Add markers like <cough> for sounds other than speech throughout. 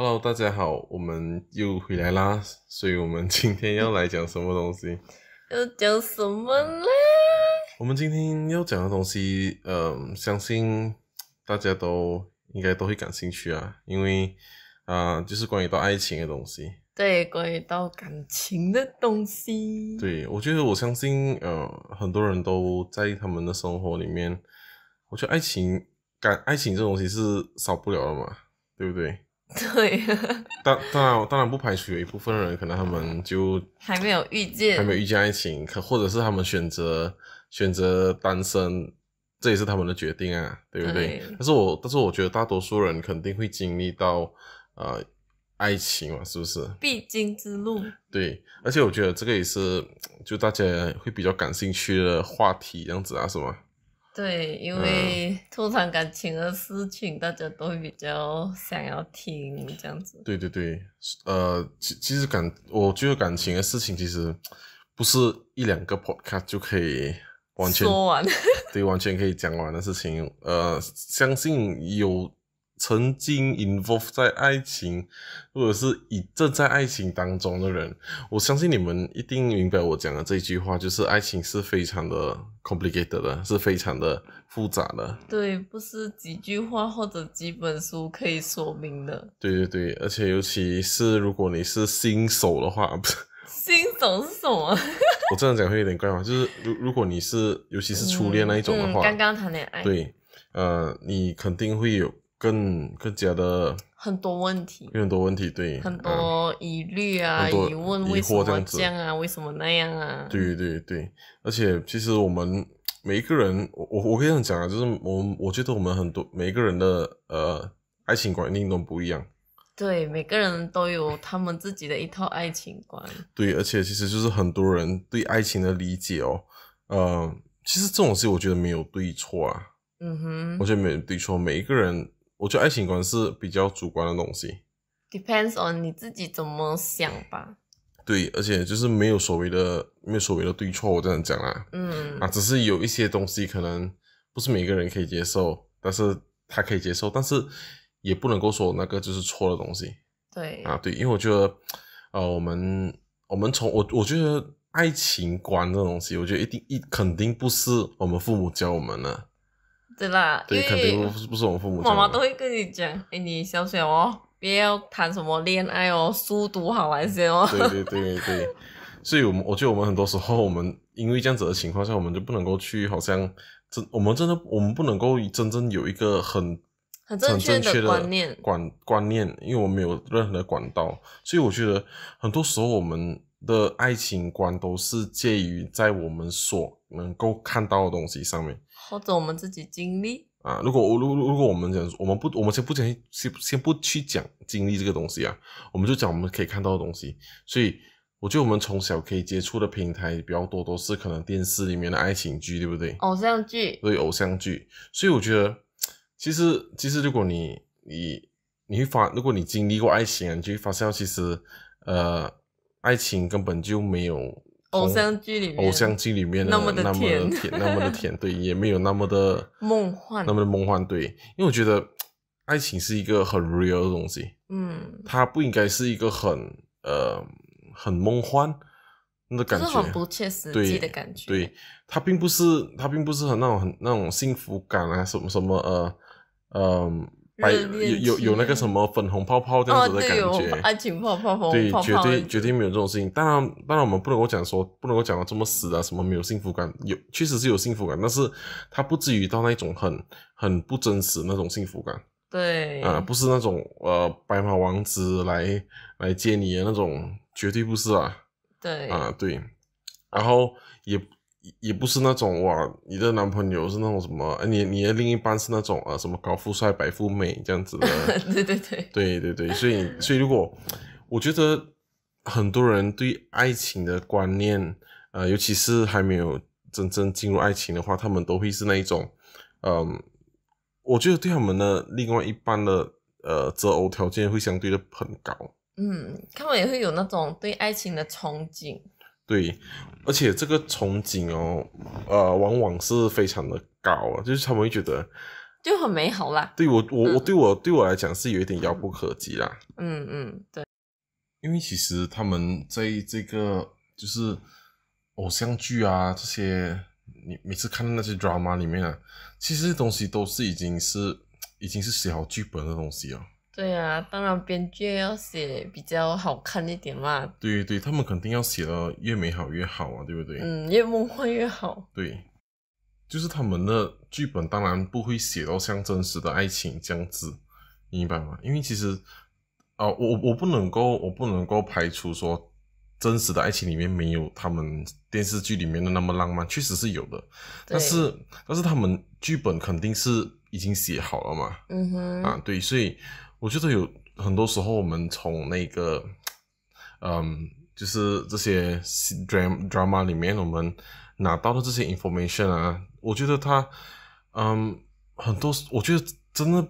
Hello，大家好，我们又回来啦。所以我们今天要来讲什么东西？要讲什么嘞？我们今天要讲的东西，呃，相信大家都应该都会感兴趣啊，因为啊，就是关于到爱情的东西。对，关于到感情的东西。对，我觉得我相信，呃，很多人都在他们的生活里面，我觉得爱情感，爱情这东西是少不了的嘛，对不对？<laughs> 对，当当然当然不排除有一部分人可能他们就还没有遇见，还没有遇见爱情，可或者是他们选择选择单身，这也是他们的决定啊，对不对？但是我但是我觉得大多数人肯定会经历到呃爱情嘛，是不是？必经之路。对，而且我觉得这个也是就大家会比较感兴趣的话题，这样子啊什么。对，因为通常感情的事情，大家都比较想要听这样子。对对对，呃，其其实感我觉得感情的事情，其实不是一两个 podcast 就可以完全对完全可以讲完的事情。呃，相信有。曾经 i n v o l v e 在爱情，或者是以正在爱情当中的人，我相信你们一定明白我讲的这句话，就是爱情是非常的 complicated 的，是非常的复杂的。对，不是几句话或者几本书可以说明的。对对对，而且尤其是如果你是新手的话，不是新手是什么？<laughs> 我这样讲会有点怪吗？就是如如果你是尤其是初恋那一种的话，刚刚谈恋爱，对，呃，你肯定会有。更更加的很多问题，有很多问题，对，很多疑虑啊，疑问为什么这样啊，为什么那样啊？对对对而且其实我们每一个人，我我我可以这样讲啊，就是我我觉得我们很多每一个人的呃爱情观念都不一样，对，每个人都有他们自己的一套爱情观，对，而且其实就是很多人对爱情的理解哦，呃，其实这种事我觉得没有对错啊，嗯哼，我觉得没有对错，每一个人。我觉得爱情观是比较主观的东西，depends on 你自己怎么想吧。对，而且就是没有所谓的没有所谓的对错，我这样讲啊，嗯啊，只是有一些东西可能不是每个人可以接受，但是他可以接受，但是也不能够说那个就是错的东西。对，啊对，因为我觉得，呃，我们我们从我我觉得爱情观这东西，我觉得一定一肯定不是我们父母教我们的。对啦，肯定不是我们父母，妈妈都会跟你讲，哎，你小心哦，不要谈什么恋爱哦，书读好了先哦。对对对对，所以，我们我觉得我们很多时候，我们因为这样子的情况下，我们就不能够去，好像真，我们真的，我们不能够真正有一个很很正确的观念，观观念，因为我们没有任何的管道，所以我觉得很多时候我们。的爱情观都是介于在我们所能够看到的东西上面，或者我们自己经历啊。如果我如如果我们讲，我们不，我们先不讲，先先不去讲经历这个东西啊，我们就讲我们可以看到的东西。所以我觉得我们从小可以接触的平台比较多，都是可能电视里面的爱情剧，对不对？偶像剧，对偶像剧。所以我觉得，其实其实，如果你你你会发如果你经历过爱情，啊，你就会发现其实，呃。爱情根本就没有偶像剧里面偶像剧里面那么的甜，那么的甜，对，也没有那么的 <laughs> 梦幻，那么的梦幻，对。因为我觉得爱情是一个很 real 的东西，嗯，它不应该是一个很呃很梦幻的感觉，很不切实际的感觉。对，它并不是，它并不是很那种很那种幸福感啊，什么什么，呃嗯、白有有有那个什么粉红泡泡这样子的感觉，对，爱情泡泡，对，绝对绝对没有这种事情。当然，当然我们不能够讲说，不能够讲到这么死啊，什么没有幸福感，有确实是有幸福感，但是它不至于到那种很很不真实那种幸福感。对，啊，不是那种呃白马王子来来接你的那种，绝对不是啊。对，啊对，然后也。也不是那种哇，你的男朋友是那种什么？你你的另一半是那种啊，什么高富帅、白富美这样子的？<laughs> 对对对，对对 <laughs> 对。所以，所以如果我觉得很多人对爱情的观念，呃，尤其是还没有真正进入爱情的话，他们都会是那一种，嗯，我觉得对他们的另外一半的呃择偶条件会相对的很高。嗯，他们也会有那种对爱情的憧憬。对，而且这个憧憬哦，呃，往往是非常的高，就是他们会觉得就很美好啦。对我，我我对我对我来讲是有一点遥不可及啦。嗯嗯，对。因为其实他们在这个就是偶像剧啊这些，你每次看到那些 drama 里面啊，其实东西都是已经是已经是写好剧本的东西了。对啊，当然编剧要写比较好看一点嘛。对对他们肯定要写的越美好越好啊，对不对？嗯，越梦幻越好。对，就是他们的剧本当然不会写到像真实的爱情这样子，明白吗？因为其实啊，我我不能够，我不能够排除说真实的爱情里面没有他们电视剧里面的那么浪漫，确实是有的。但是但是他们剧本肯定是已经写好了嘛。嗯哼。啊，对，所以。我觉得有很多时候，我们从那个，嗯，就是这些 drama drama 里面，我们拿到的这些 information 啊，我觉得它，嗯，很多，我觉得真的，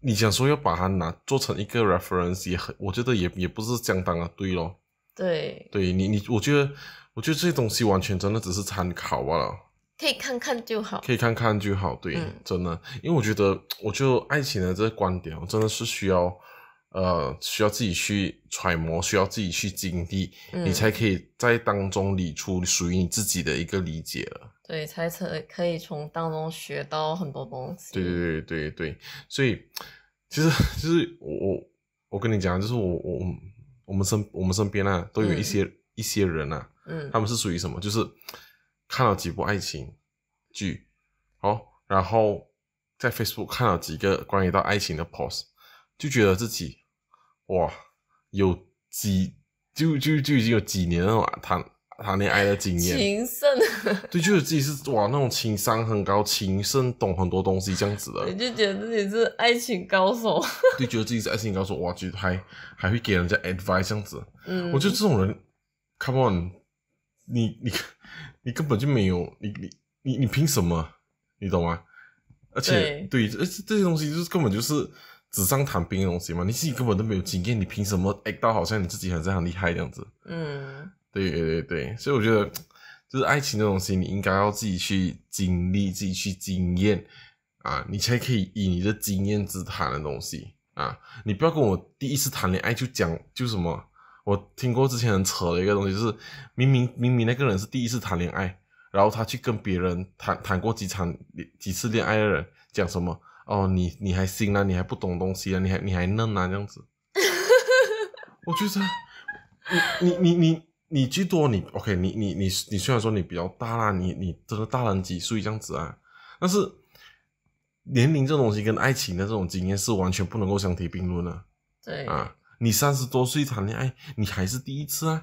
你想说要把它拿做成一个 reference，也很，我觉得也也不是相当的对咯。对。对你你，我觉得，我觉得这些东西完全真的只是参考罢了。可以看看就好，可以看看就好，对，真的，因为我觉得，我就爱情的这个观点，我真的是需要，呃，需要自己去揣摩，需要自己去经历，你才可以在当中理出属于你自己的一个理解了。对，才可可以从当中学到很多东西。对对对对对，所以其实就是我我我跟你讲，就是我我我们身我们身边啊，都有一些一些人啊，嗯，他们是属于什么？就是。看了几部爱情剧，哦，然后在 Facebook 看了几个关于到爱情的 post，就觉得自己哇，有几就就就已经有几年了，谈谈恋爱的经验，情圣，<laughs> 对，觉得自己是哇，那种情商很高，情圣，懂很多东西这样子的，你就觉得自己是爱情高手，<laughs> 对，觉得自己是爱情高手，哇，觉得还还会给人家 advice 这样子，嗯，我觉得这种人，come on，你你。你根本就没有，你你你你凭什么？你懂吗？而且对，这这这些东西就是根本就是纸上谈兵的东西嘛。你自己根本都没有经验，你凭什么？哎，到好像你自己很这样厉害这样子。嗯，对对对对，所以我觉得就是爱情这东西，你应该要自己去经历，自己去经验啊，你才可以以你的经验之谈的东西啊。你不要跟我第一次谈恋爱就讲就什么。我听过之前很扯的一个东西，就是明明明明那个人是第一次谈恋爱，然后他去跟别人谈谈过几场几次恋爱的人讲什么哦，你你还新啊，你还不懂东西啊，你还你还嫩啊这样子。<laughs> 我觉得你你你你你，最多你 OK，你你你你虽然说你比较大啦，你你这个大人几岁这样子啊，但是年龄这东西跟爱情的这种经验是完全不能够相提并论的。对啊。你三十多岁谈恋爱，你还是第一次啊，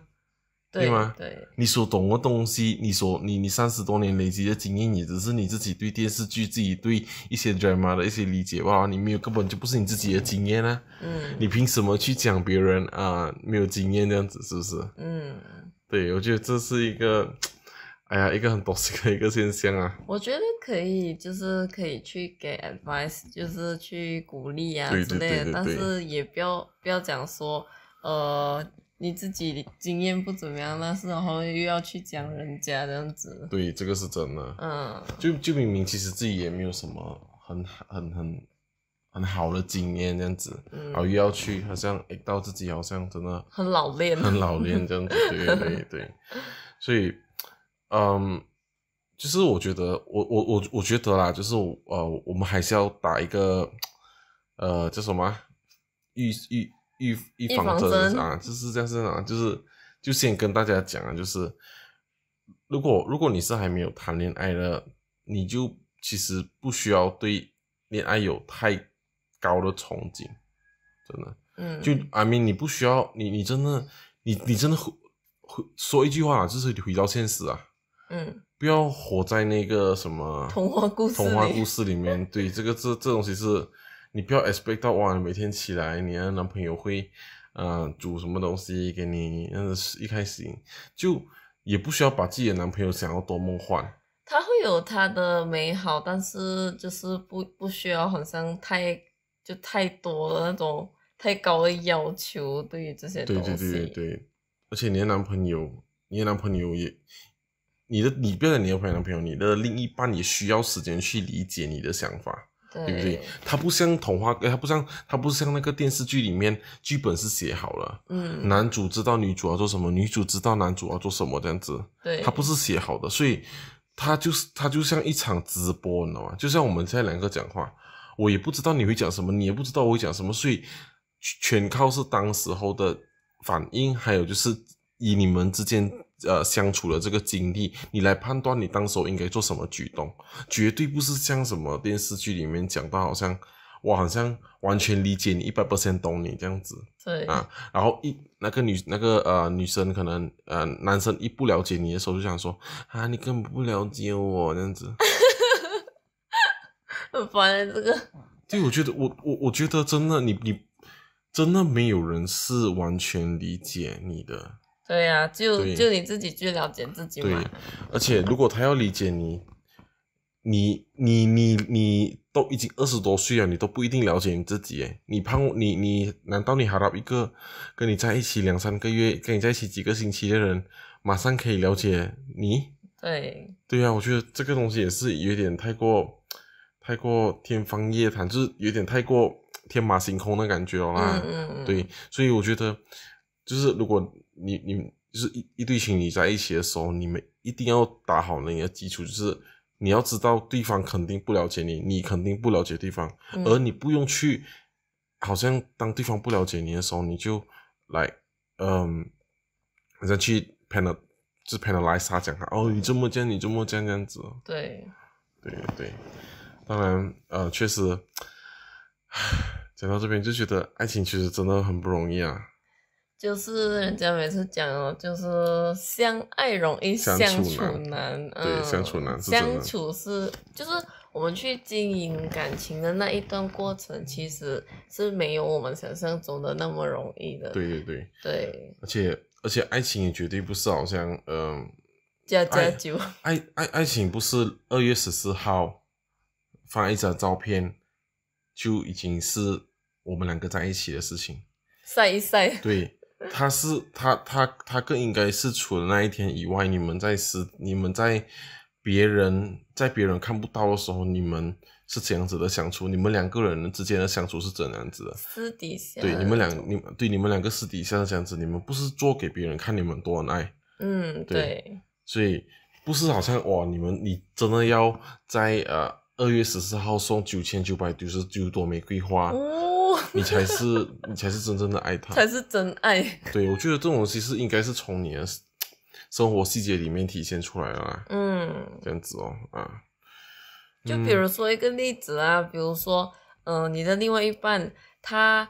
对吗？对，你所懂的东西，你所你你三十多年累积的经验，也只是你自己对电视剧、自己对一些 drama 的一些理解哇，你没有根本就不是你自己的经验呢。嗯，你凭什么去讲别人啊？没有经验这样子是不是？嗯，对，我觉得这是一个。哎呀，一个很博识的一个现象啊！我觉得可以，就是可以去给 advice，就是去鼓励啊之类，的，但是也不要不要讲说，呃，你自己经验不怎么样，但是然后又要去讲人家这样子。对，这个是真的。嗯。就就明明其实自己也没有什么很很很很好的经验这样子，然后又要去好像到自己好像真的很老练，很老练这样子，对对，<laughs> 所以。嗯，就是我觉得，我我我我觉得啦，就是呃，我们还是要打一个呃，叫什么预预预预防针啊，就是这样子啊，就是就先跟大家讲啊，就是如果如果你是还没有谈恋爱的，你就其实不需要对恋爱有太高的憧憬，真的，嗯，就阿明，你不需要，你你真的，你你真的回说一句话，就是回到现实啊。嗯，不要活在那个什么童话故事童话故事里面。对，这个这这东西是你不要 expect 到哇，每天起来你的男朋友会呃煮什么东西给你？嗯，一开始就也不需要把自己的男朋友想要多梦幻。他会有他的美好，但是就是不不需要好像太就太多的那种太高的要求对于这些东西。对对对对，而且你的男朋友，你的男朋友也。你的你不要你的朋友男朋友，你的另一半也需要时间去理解你的想法，对不对？他不像童话，他不像他不像那个电视剧里面剧本是写好了，嗯，男主知道女主要做什么，女主知道男主要做什么这样子，对，他不是写好的，所以他就是他就像一场直播，你知道吗？就像我们现在两个讲话，我也不知道你会讲什么，你也不知道我会讲什么，所以全靠是当时候的反应，还有就是以你们之间。呃，相处的这个经历，你来判断你当时候应该做什么举动，绝对不是像什么电视剧里面讲到，好像我好像完全理解你，一百 percent 懂你这样子。对。啊，然后一那个女那个呃女生可能呃男生一不了解你的时候，就想说啊，你根本不了解我这样子。<laughs> 很烦这个。对，我觉得我我我觉得真的，你你真的没有人是完全理解你的。对呀，就就你自己去了解自己嘛。对，而且如果他要理解你，你你你你都已经二十多岁了，你都不一定了解你自己你胖，你你难道你还要一个跟你在一起两三个月、跟你在一起几个星期的人，马上可以了解你？对对啊，我觉得这个东西也是有点太过太过天方夜谭，就是有点太过天马行空的感觉了嗯嗯嗯。对，所以我觉得就是如果。你你就是一一对情侣在一起的时候，你们一定要打好你的基础，就是你要知道对方肯定不了解你，你肯定不了解对方，而你不用去，好像当对方不了解你的时候，你就来，嗯，再去 e 了，就骗了莱莎讲他哦，你这么样，你这么样这样子。对，对对，当然呃，确实，<sighs> 讲到这边就觉得爱情其实真的很不容易啊。就是人家每次讲哦，就是相爱容易相处难，对，相处难是相处是就是我们去经营感情的那一段过程，其实是没有我们想象中的那么容易的。对对对。对。而且而且，爱情也绝对不是好像嗯，加加酒，爱爱爱情不是二月十四号发一张照片就已经是我们两个在一起的事情，晒一晒，对。他是他他他更应该是除了那一天以外，你们在私你们在别人在别人看不到的时候，你们是怎样子的相处？你们两个人之间的相处是怎样子的？私底下对你们两，你对你们两个私底下的样子，你们不是做给别人看，你们多恩爱。嗯，对。所以不是好像哇，你们你真的要在呃二月十四号送九千九百九十九朵玫瑰花。你才是 <laughs> 你才是真正的爱他，才是真爱。对我觉得这种东西是应该是从你的生活细节里面体现出来啦。嗯，这样子哦啊。就比如说一个例子啊，比如说嗯，你的另外一半他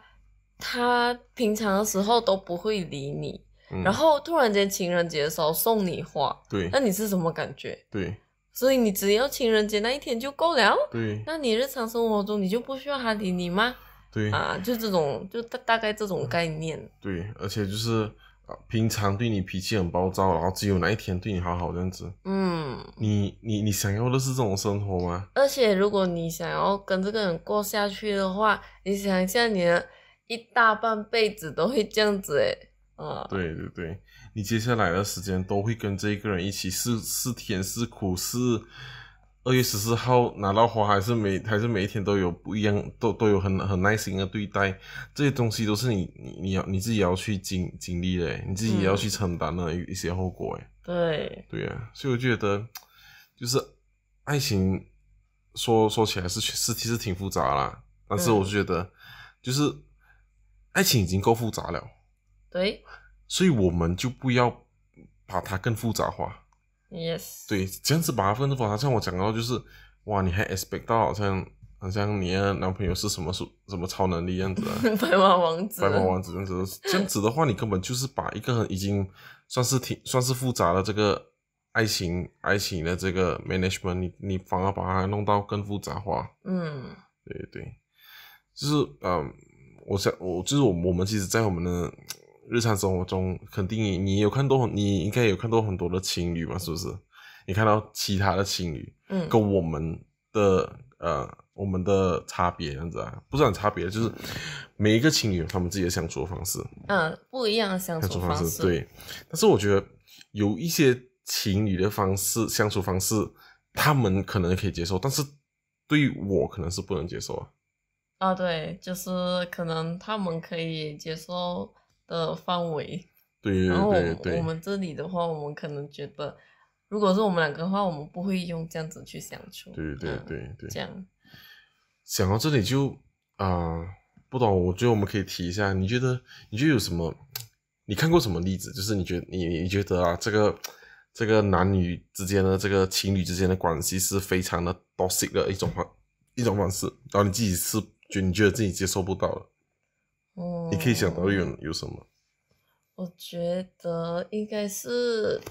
他平常的时候都不会理你，然后突然间情人节的时候送你花，对，那你是什么感觉？对，所以你只要情人节那一天就够了。对，那你日常生活中你就不需要他理你吗？对啊，就这种，就大大概这种概念。对，而且就是，平常对你脾气很暴躁，然后只有那一天对你好好这样子。嗯。你你你想要的是这种生活吗？而且如果你想要跟这个人过下去的话，你想一下，你的一大半辈子都会这样子诶。啊，对对对，你接下来的时间都会跟这一个人一起，是是甜是苦是。二月十四号拿到花还是每还是每一天都有不一样，都都有很很耐心的对待，这些东西都是你你你要你自己要去经经历的，你自己也要去承担的一一些后果哎。对。对呀，所以我觉得，就是爱情说说起来是是其实挺复杂啦，但是我觉得，就是爱情已经够复杂了。对。所以我们就不要把它更复杂化。Yes，对，这样子把分之话，好像我讲到就是，哇，你还 expect 到好像好像你男朋友是什么属什么超能力样子啊？<laughs> 白马王子，白马王子样子，这样子的话，你根本就是把一个已经算是挺算是复杂的这个爱情爱情的这个 management，你你反而把它弄到更复杂化。嗯，对对，就是嗯，我想我就是我我们其实，在我们的。日常生活中，肯定你有看到，你应该有看到很多的情侣嘛，是不是？你看到其他的情侣，嗯，跟我们的呃，我们的差别样子啊，不是很差别，就是每一个情侣他们自己的相处方式，嗯，不一样的相处方式，对。但是我觉得有一些情侣的方式相处方式，他们可能可以接受，但是对我可能是不能接受啊。啊，对，就是可能他们可以接受。的范围，然后我我们这里的话，我们可能觉得，如果是我们两个的话，我们不会用这样子去相处。对对对对。这样，想到这里就啊，不懂，我觉得我们可以提一下。你觉得，你觉得有什么？你看过什么例子？就是你觉得，你你觉得啊，这个这个男女之间的这个情侣之间的关系是非常的 t o x i c 的一种方一种方式，然后你自己是，觉，你觉得自己接受不到了。你可以想到有有什么？我觉得应该是，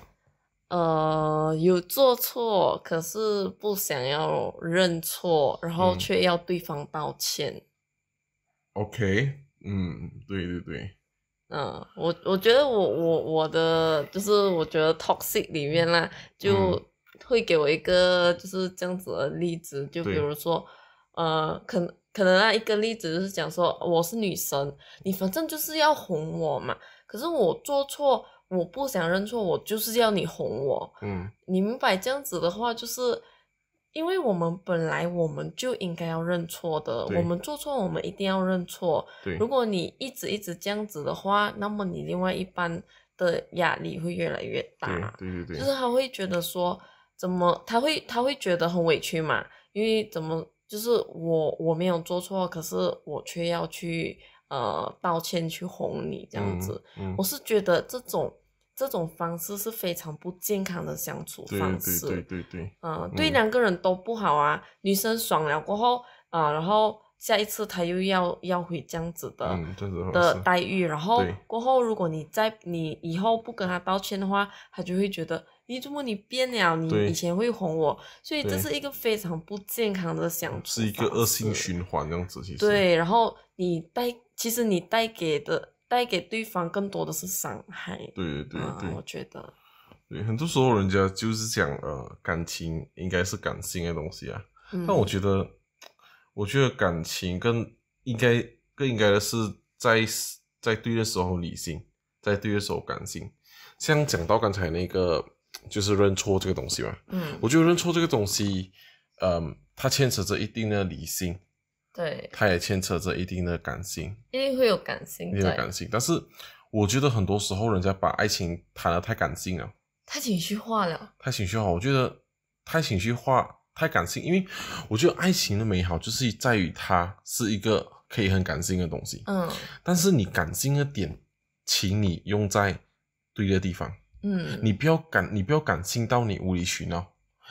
呃，有做错，可是不想要认错，然后却要对方道歉。OK，嗯，对对对。嗯，我我觉得我我我的就是我觉得 toxic 里面啦，就会给我一个就是这样子的例子，就比如说，呃，可能。可能那一个例子就是讲说，我是女神，你反正就是要哄我嘛。可是我做错，我不想认错，我就是要你哄我。嗯，你明白这样子的话，就是因为我们本来我们就应该要认错的，我们做错我们一定要认错。如果你一直一直这样子的话，那么你另外一般的压力会越来越大。对对对，就是他会觉得说，怎么他会他会觉得很委屈嘛，因为怎么？就是我我没有做错，可是我却要去呃道歉去哄你这样子，我是觉得这种这种方式是非常不健康的相处方式，对对对对对，嗯，对两个人都不好啊，女生爽了过后啊，然后下一次他又要要回这样子的的待遇，然后过后如果你再你以后不跟他道歉的话，他就会觉得。你怎么你变了，你以前会哄我，所以这是一个非常不健康的想，是一个恶性循环这样子。其实对，然后你带，其实你带给的带给对方更多的是伤害。对对对，我觉得。对，很多时候人家就是讲呃，感情应该是感性的东西啊，但我觉得，我觉得感情更应该更应该的是在在对的时候理性，在对的时候感性。像讲到刚才那个。就是认错这个东西嘛，嗯，我觉得认错这个东西，嗯，它牵扯着一定的理性，对，它也牵扯着一定的感性，一定会有感性，定有感性。但是我觉得很多时候，人家把爱情谈得太感性了，太情绪化了，太情绪化。我觉得太情绪化、太感性，因为我觉得爱情的美好就是在于它是一个可以很感性的东西，嗯，但是你感性的点，请你用在对的地方。嗯，你不要感，你不要感性到你无理取闹，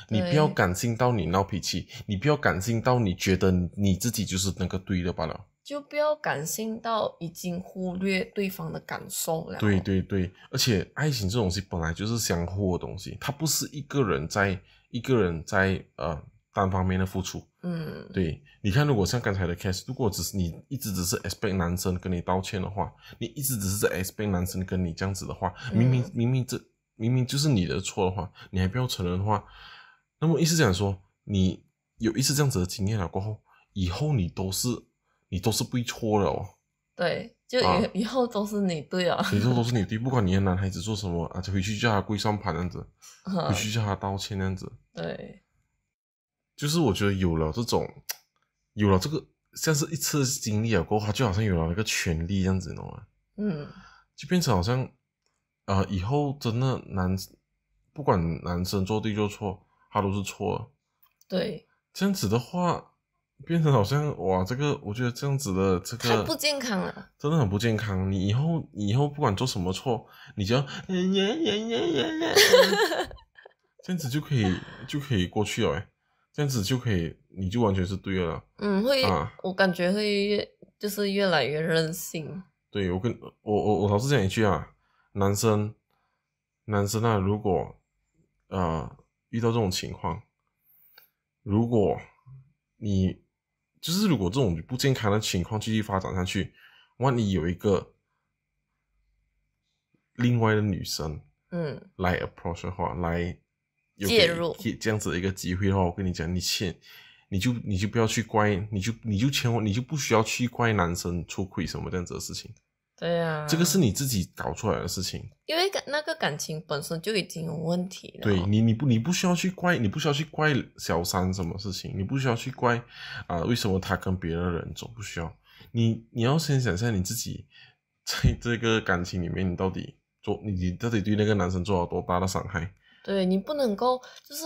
你不要感性到你闹脾气，你不要感性到你觉得你自己就是那个对的罢了，就不要感性到已经忽略对方的感受了。对对对，而且爱情这种东西本来就是相互的东西，它不是一个人在一个人在呃。单方面的付出，嗯，对，你看，如果像刚才的 case，如果只是你一直只是 expect 男生跟你道歉的话，你一直只是在 expect 男生跟你这样子的话，明明明明这明明就是你的错的话，你还不要承认的话，那么意思讲说，你有一次这样子的经验了过后，以后你都是你都是被错了哦。对，就以以后都是你对啊，以后都是你对，<laughs> 不管你的男孩子做什么，啊，就回去叫他跪上盘这样子，回去叫他道歉那样子。对。就是我觉得有了这种，<tsk> 有了这个像是一次经历了过后他就好像有了那个权利这样子，懂吗？嗯，就变成好像啊，以后真的男不管男生做对做错，他都是错。对，这样子的话，变成好像哇，这个我觉得这样子的这个不健康了，真的很不健康。你以后以后不管做什么错，你就要 <laughs> <laughs> 这样子就可以就可以过去了，哎。这样子就可以，你就完全是对了。嗯，会，啊、我感觉会越就是越来越任性。对我跟我我我老是讲一句啊，男生，男生啊，如果呃遇到这种情况，如果你就是如果这种不健康的情况继续发展下去，万一有一个另外的女生，嗯，来 approach 的话，来。介入这样子的一个机会的话，我跟你讲，你欠，你就你就不要去怪，你就你就千万你就不需要去怪男生出轨什么这样子的事情。对呀，这个是你自己搞出来的事情。因为感那个感情本身就已经有问题了。对你你不你不需要去怪，你不需要去怪小三什么事情，你不需要去怪啊，为什么他跟别的人总不需要？你你要先想一下你自己在这个感情里面，你到底做，你你到底对那个男生做了多大的伤害？对你不能够，就是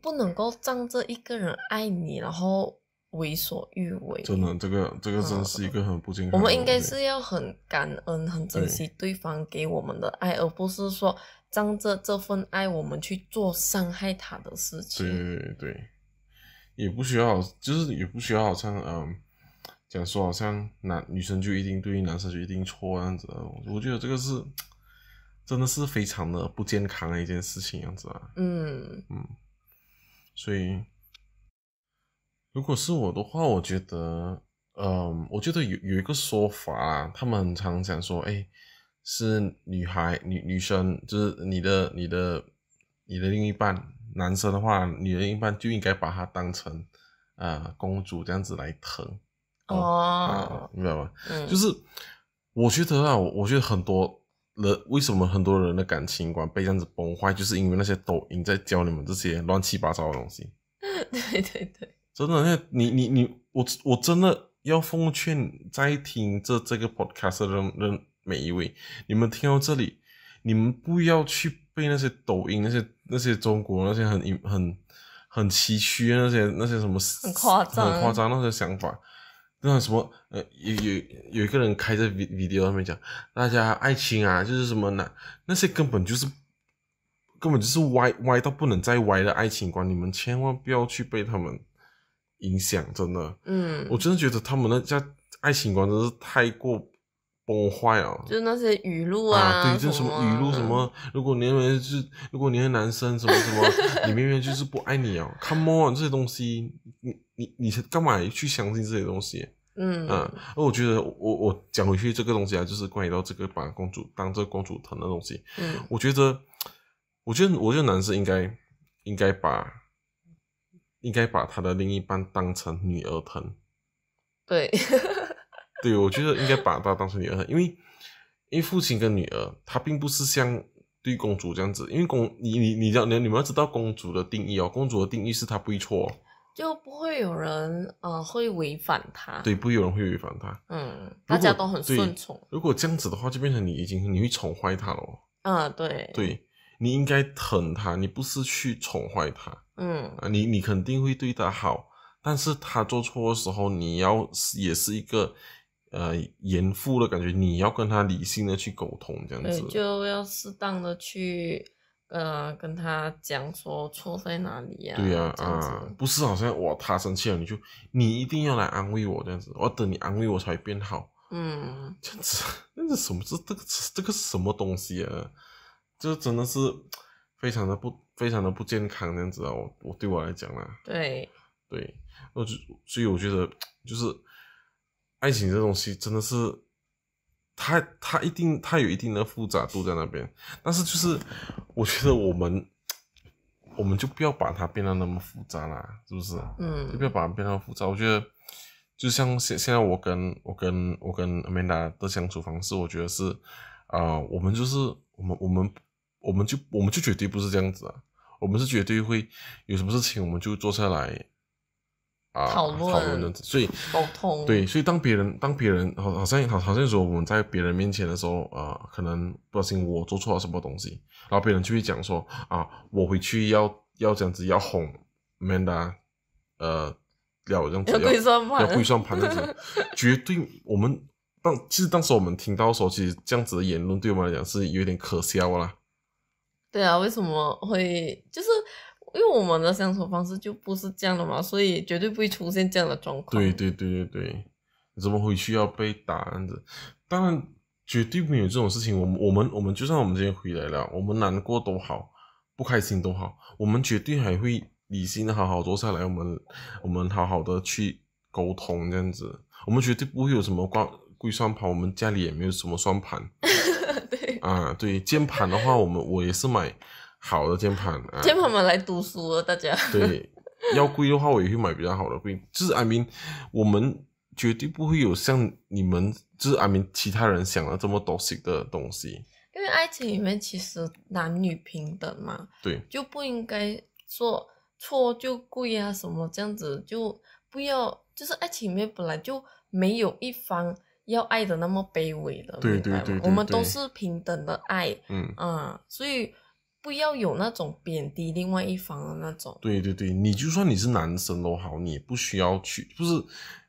不能够仗着一个人爱你，然后为所欲为。真的，这个这个真是一个很不健康。我们应该是要很感恩、很珍惜对方给我们的爱，而不是说仗着这份爱，我们去做伤害他的事情。对对对，也不需要，就是也不需要好像嗯，讲说好像男女生就一定对，男生就一定错这样子。我觉得这个是。真的是非常的不健康的一件事情样子啊！嗯嗯，所以如果是我的话，我觉得，呃，我觉得有有一个说法啊，他们很常讲说，哎，是女孩女女生就是你的你的你的另一半，男生的话，女人一半就应该把她当成呃公主这样子来疼哦，明白吗？嗯，就是我觉得啊，我觉得很多。了，为什么很多人的感情观被这样子崩坏？就是因为那些抖音在教你们这些乱七八糟的东西。<laughs> 对对对。真的，那，你你你，我我真的要奉劝在听这这个 podcast 的的每一位，你们听到这里，你们不要去被那些抖音那些那些中国那些很很很崎岖那些那些什么很夸张很夸张那些想法。那什么，呃，有有有一个人开着 V V D O 上面讲，大家爱情啊，就是什么那那些根本就是，根本就是歪歪到不能再歪的爱情观，你们千万不要去被他们影响，真的，嗯，我真的觉得他们那家爱情观真是太过。崩坏啊！就是那些语录啊，对，就是什么语录什么。如果你认为是，如果你是男生，什么什么，<laughs> 你明明就是不爱你啊！e on，这些东西，你你你干嘛去相信这些东西？嗯嗯，而我觉得，我我讲回去这个东西啊，就是关于到这个把公主当这个公主疼的东西。嗯，我觉得，我觉得，我觉得男生应该应该把应该把他的另一半当成女儿疼。对。<laughs> 对，我觉得应该把她当成女儿，因为因为父亲跟女儿，她并不是像对公主这样子。因为公，你你你道你们要知道公主的定义哦。公主的定义是她不会错，就不会有人呃会违反她。对，不会有人会违反她。嗯，大家都很顺从。如果这样子的话，就变成你已经你宠坏她了。嗯，对。对，你应该疼她，你不是去宠坏她。嗯，你你肯定会对她好，但是她做错的时候，你要也是一个。呃，严父的感觉，你要跟他理性的去沟通，这样子，就要适当的去呃跟他讲说错在哪里呀？对呀，啊，不是好像哇，他生气了，你就你一定要来安慰我这样子，我等你安慰我才变好，嗯，这样子，那 <laughs> 是什么？这这个这个是什么东西啊？这真的是非常的不非常的不健康，这样子啊，我我对我来讲啊，对对，我就所以我觉得就是。爱情这东西真的是，它它一定它有一定的复杂度在那边，但是就是我觉得我们，我们就不要把它变得那么复杂啦，是不是？嗯，就不要把它变得复杂。我觉得，就像现现在我跟我跟我跟 Amanda 的相处方式，我觉得是，啊，我们就是我们我们我们就我们就绝对不是这样子，我们是绝对会有什么事情，我们就坐下来。啊讨论，讨论所以沟通对，所以当别人当别人好好像好好像说我们在别人面前的时候，呃，可能不小心我做错了什么东西，然后别人就会讲说啊，我回去要要这样子要哄 manda，呃，要这样子要灰算盘，这样子，绝对我们当其实当时我们听到说，其实这样子的言论对我们来讲是有点可笑啦。对啊，为什么会就是？因为我们的相处方式就不是这样的嘛，所以绝对不会出现这样的状况。对对对对对，怎么回去要被打这样子？当然绝对没有这种事情。我们我们我们就算我们今天回来了，我们难过都好，不开心都好，我们绝对还会理性的好好坐下来，我们我们好好的去沟通这样子。我们绝对不会有什么光贵算盘，我们家里也没有什么算盘。<laughs> 对啊，对键盘的话，我们我也是买。好的键盘，啊、键盘嘛，来读书了，大家。对，要贵的话，我也会买比较好的贵。就是 mean，我们绝对不会有像你们，就是 mean 其他人想的这么多钱的东西。因为爱情里面其实男女平等嘛，对，就不应该说错就贵啊什么这样子，就不要。就是爱情里面本来就没有一方要爱的那么卑微的，对对对，我们都是平等的爱，嗯嗯，所以。不要有那种贬低另外一方的那种。对对对，你就算你是男生都好，你也不需要去，不是，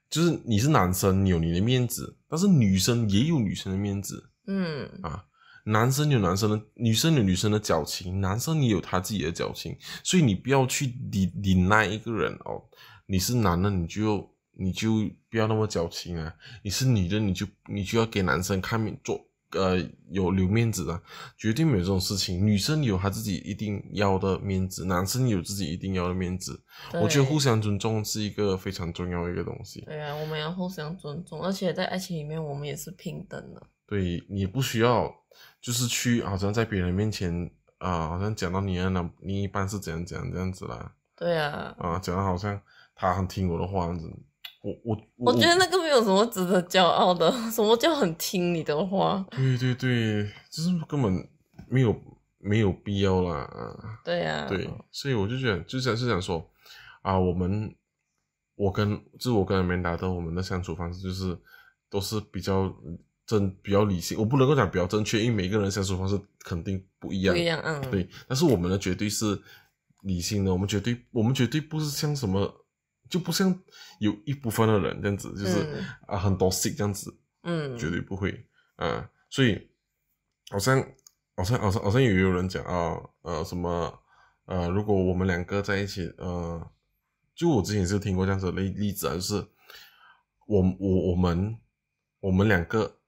就是你是男生，你有你的面子，但是女生也有女生的面子。嗯，啊，男生有男生的，女生有女生的矫情，男生你有他自己的矫情，所以你不要去顶顶那一个人哦。你是男的，你就你就不要那么矫情啊。你是女的，你就你就要给男生看面做。呃，有留面子的，绝对没有这种事情。女生有她自己一定要的面子，男生有自己一定要的面子。我觉得互相尊重是一个非常重要的一个东西。对啊，我们要互相尊重，而且在爱情里面，我们也是平等的。对，你不需要就是去好像在别人面前啊，好像讲到你的另一半是怎样怎样这样子啦。对啊。啊，讲的好像他很听我的话样子。我我我觉得那个没有什么值得骄傲的，<laughs> 什么叫很听你的话？对对对，就是根本没有没有必要啦，对呀，对，所以我就觉得，就是想说，啊，我们我跟就是我跟梅达的我们的相处方式，就是都是比较正，比较理性。我不能够讲比较正确，因为每个人相处方式肯定不一样，不一样，嗯，对。但是我们的绝对是理性的，我们绝对我们绝对不是像什么。就不像有一部分的人这样子，就是啊很多事这样子，嗯，绝对不会啊，所以好像好像好像好像也有人讲啊，呃什么呃，如果我们两个在一起，呃，就我之前是听过这样子例例子，啊，就是我我我们我们两个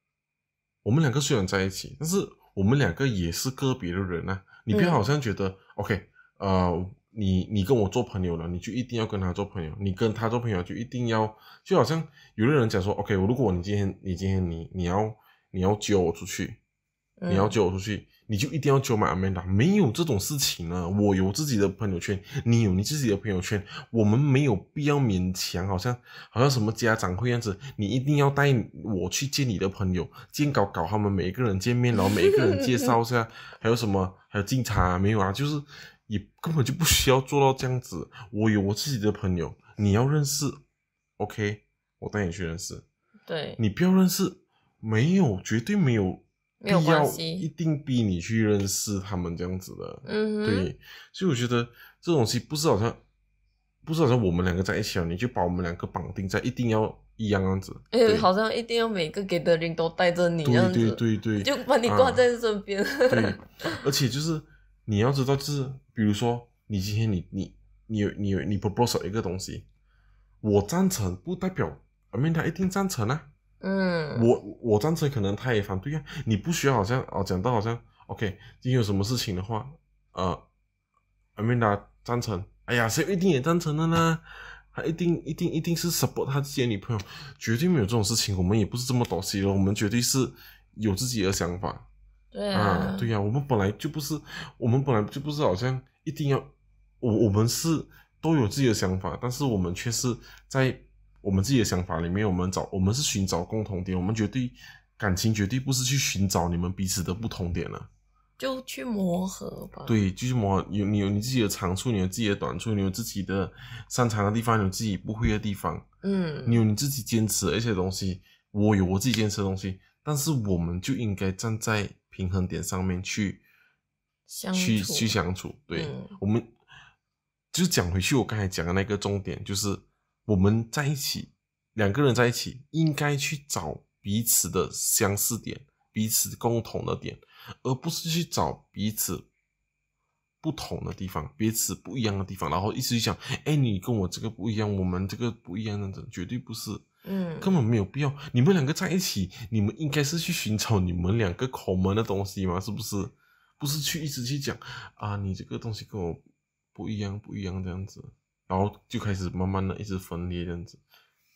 我们两个虽然在一起，但是我们两个也是个别人啊，你不要好像觉得 OK 呃。你你跟我做朋友了，你就一定要跟他做朋友。你跟他做朋友，就一定要，就好像有的人讲说，OK，如果你今天你今天你你要你要叫我出去，你要叫我出去，你就一定要叫买阿曼达。没有这种事情呢。我有自己的朋友圈，你有你自己的朋友圈，我们没有必要勉强，好像好像什么家长会样子。你一定要带我去见你的朋友，见搞搞他们每一个人见面，然后每一个人介绍一下，还有什么还有警察没有啊？就是。也根本就不需要做到这样子。我有我自己的朋友，你要认识，OK？我带你去认识。对，你不要认识，没有，绝对没有必要，一定逼你去认识他们这样子的。嗯，对。所以我觉得这东西不是好像，不是好像我们两个在一起啊，你就把我们两个绑定在，一定要一样样子。哎，好像一定要每个给的人都带着你样子，对对对对，就把你挂在这边。对，<laughs> 而且就是你要知道，就是。比如说，你今天你你你你你 propose 一个东西，我赞成不代表阿明 i 达一定赞成啊。嗯。我我赞成，可能他也反对啊。你不需要好像哦，讲到好像 OK，今天有什么事情的话，呃，阿明达赞成，哎呀，谁一定也赞成的呢？他一定一定一定是 support 他自己的女朋友，绝对没有这种事情。我们也不是这么东西了，我们绝对是有自己的想法。啊，对呀，我们本来就不是，我们本来就不是，好像一定要，我我们是都有自己的想法，但是我们却是在我们自己的想法里面，我们找我们是寻找共同点，我们绝对感情绝对不是去寻找你们彼此的不同点了，就去磨合吧。对，就是磨合。有你有你自己的长处，你有自己的短处，你有自己的擅长的地方，有自己不会的地方。嗯。你有你自己坚持的一些东西，我有我自己坚持的东西，但是我们就应该站在。平衡点上面去，相去去相处，对，我们就是讲回去我刚才讲的那个重点，就是我们在一起两个人在一起，应该去找彼此的相似点，彼此共同的点，而不是去找彼此不同的地方，彼此不一样的地方，然后一直去想，哎，你跟我这个不一样，我们这个不一样那种，绝对不是。嗯，根本没有必要。你们两个在一起，你们应该是去寻找你们两个口门的东西嘛，是不是？不是去一直去讲啊，你这个东西跟我不一样，不一样这样子，然后就开始慢慢的一直分裂这样子。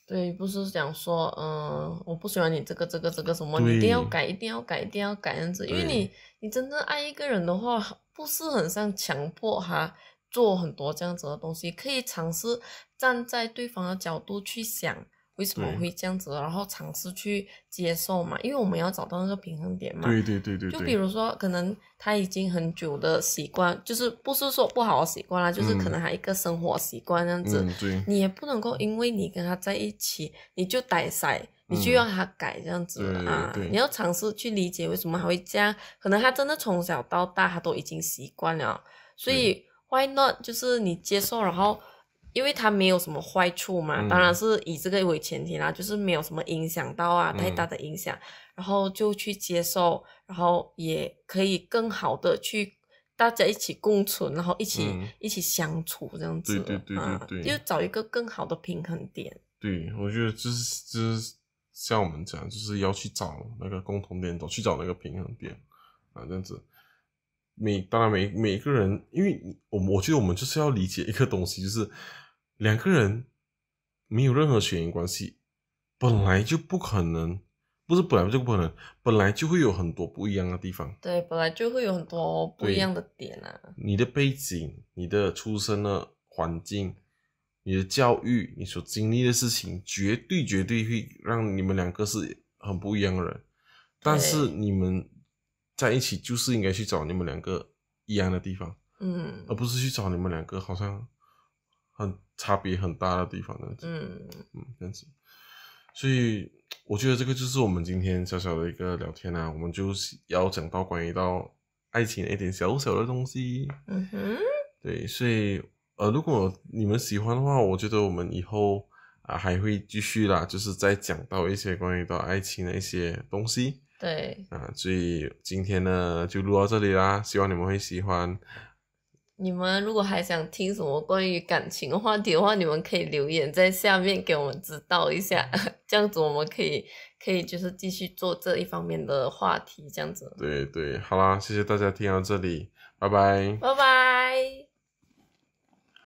对，不是讲说，嗯，我不喜欢你这个这个这个什么，你一定要改，一定要改，一定要改这样子。因为你你真正爱一个人的话，不是很像强迫他做很多这样子的东西，可以尝试站在对方的角度去想。为什么会这样子？然后尝试去接受嘛，因为我们要找到那个平衡点嘛。对对对对。就比如说，可能他已经很久的习惯，就是不是说不好习惯啦，就是可能他一个生活习惯这样子，你也不能够因为你跟他在一起，你就呆塞，你就要他改这样子啊。你要尝试去理解为什么他会这样，可能他真的从小到大他都已经习惯了，所以 why not 就是你接受，然后。因为它没有什么坏处嘛，当然是以这个为前提啦，就是没有什么影响到啊，太大的影响，然后就去接受，然后也可以更好的去大家一起共存，然后一起一起相处这样子，对对对对对，就找一个更好的平衡点。对，我觉得就是就是像我们讲，就是要去找那个共同点，找去找那个平衡点，啊，这样子，每当然每每一个人，因为我我觉得我们就是要理解一个东西，就是。两个人没有任何血缘关系，本来就不可能，不是本来就不可能，本来就会有很多不一样的地方。对，本来就会有很多不一样的点啊。你的背景、你的出生的环境、你的教育、你所经历的事情，绝对绝对会让你们两个是很不一样的人。但是你们在一起就是应该去找你们两个一样的地方，嗯，而不是去找你们两个好像。差别很大的地方嗯嗯，这样子，所以我觉得这个就是我们今天小小的一个聊天啊，我们就是要讲到关于到爱情一点小小的东西，嗯哼，对，所以呃，如果你们喜欢的话，我觉得我们以后啊还会继续啦，就是再讲到一些关于到爱情的一些东西，对，啊，所以今天呢就录到这里啦，希望你们会喜欢。你们如果还想听什么关于感情话题的话，你们可以留言在下面给我们指道一下，<laughs> 这样子我们可以可以就是继续做这一方面的话题，这样子。对对，好啦，谢谢大家听到这里，拜拜，拜拜。